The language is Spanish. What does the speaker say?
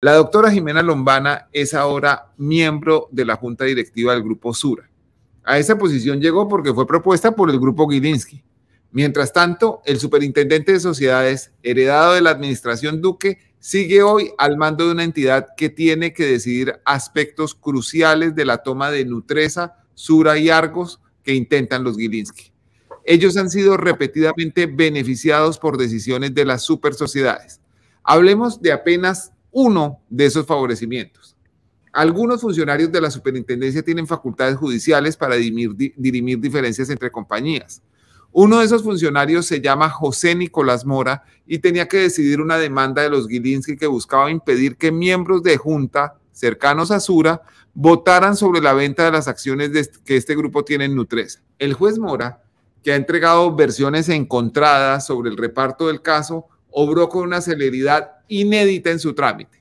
La doctora Jimena Lombana es ahora miembro de la Junta Directiva del Grupo Sura. A esa posición llegó porque fue propuesta por el Grupo Gilinski. Mientras tanto, el superintendente de sociedades, heredado de la administración Duque, sigue hoy al mando de una entidad que tiene que decidir aspectos cruciales de la toma de Nutresa, Sura y Argos que intentan los Gilinski. Ellos han sido repetidamente beneficiados por decisiones de las super sociedades. Hablemos de apenas uno de esos favorecimientos. Algunos funcionarios de la superintendencia tienen facultades judiciales para dirimir, diferencias entre compañías. Uno de esos funcionarios se llama José Nicolás Mora y tenía que decidir una demanda de los Gilinski que buscaba impedir que miembros de junta cercanos a Sura votaran sobre la venta de las acciones que este grupo tiene en Nutresa. El juez Mora, que ha entregado versiones encontradas sobre el reparto del caso, obró con una celeridad inédita en su trámite.